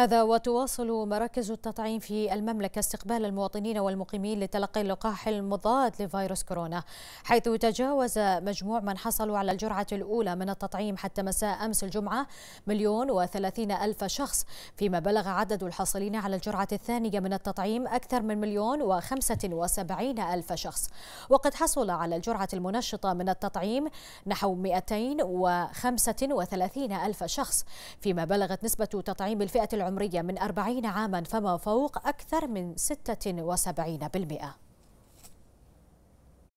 هذا وتواصل مراكز التطعيم في المملكة استقبال المواطنين والمقيمين لتلقي اللقاح المضاد لفيروس كورونا حيث تجاوز مجموع من حصلوا على الجرعة الأولى من التطعيم حتى مساء أمس الجمعة مليون وثلاثين ألف شخص فيما بلغ عدد الحاصلين على الجرعة الثانية من التطعيم أكثر من مليون وخمسة وسبعين ألف شخص وقد حصل على الجرعة المنشطة من التطعيم نحو وثلاثين ألف شخص فيما بلغت نسبة تطعيم الفئة العمرية العمرية من 40 عاما فما فوق أكثر من 76%